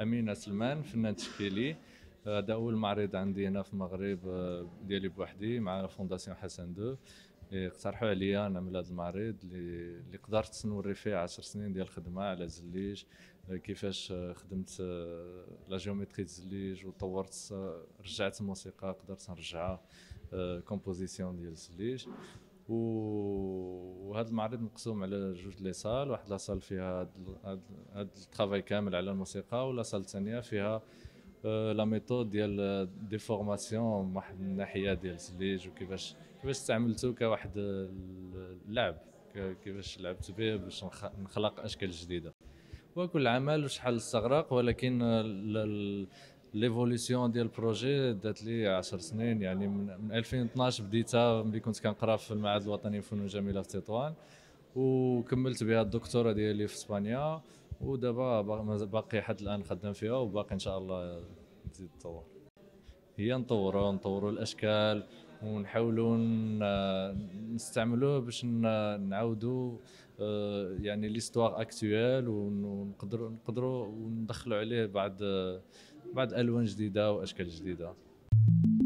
امينه سلمان فنان تشكيلي آه، هذا اول معرض عندي هنا في المغرب آه، ديالي بوحدي مع فونداسيون حسن دو اقترحوا عليا نعمل هذا المعرض اللي قدرت نوري فيه 10 سنين ديال الخدمه على الزليج آه، كيفاش خدمت لا جيومتري الزليج وطورت رجعت الموسيقى قدرت نرجعها كومبوزيسيون ديال الزليج وهذا المعرض مقسوم على جوج لي صال واحد لا صال فيها هذا الترافاي كامل على الموسيقى ولا صال ثانيه فيها آه، لا ميثود ديال دي فورماسيون من واحد الناحيه ديال الزليج وكيفاش كيفاش استعملته كواحد اللعب كيفاش لعبت به باش نخلق اشكال جديده وكل عمل شحال استغرق ولكن ليفوليسيون ديال البروجي دات لي 10 سنين يعني من 2012 بديتها ملي كنت كنقرا في المعهد الوطني للفنون الجميله في تطوان وكملت بها الدكتوراه ديالي في اسبانيا ودابا باقي حتى الان خدام فيها وباقي ان شاء الله تزيد تطور هي نطوروا نطوروا الاشكال ونحاولوا نستعملوه باش نعاودوا آه، يعني ليستواغ اكتويل ونقدروا نقدروا وندخلوا عليه بعض بعد الوان جديده واشكال جديده